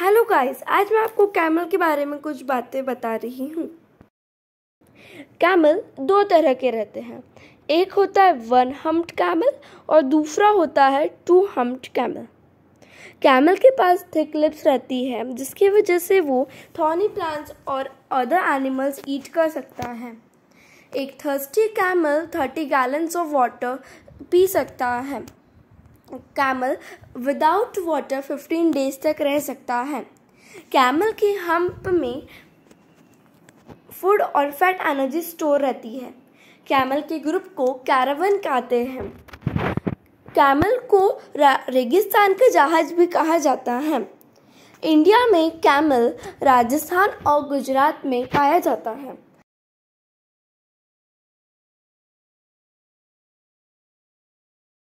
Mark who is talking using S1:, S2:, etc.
S1: hello guys आज मैं आपको कैमल के बारे में कुछ बातें बता रही हूँ कैमल दो तरह के रहते हैं एक होता है वन हम्प्ड कैमल और दूसरा होता है टू हम्प्ड कैमल कैमल के पास थिक लिप्स रहती है जिसकी वजह से वो थॉनी प्लांट्स और अदर एनिमल्स ईट कर सकता है एक thirsty camel thirty gallons of water पी सकता है camel without water fifteen days तक रह सकता है कैमल के हम्प में फूड और फैट एनर्जी स्टोर रहती है कैमल के ग्रुप को कैरावन कहते हैं कैमल को रेगिस्तान का जहाज भी कहा जाता है इंडिया में कैमल राजस्थान और गुजरात में पाया जाता है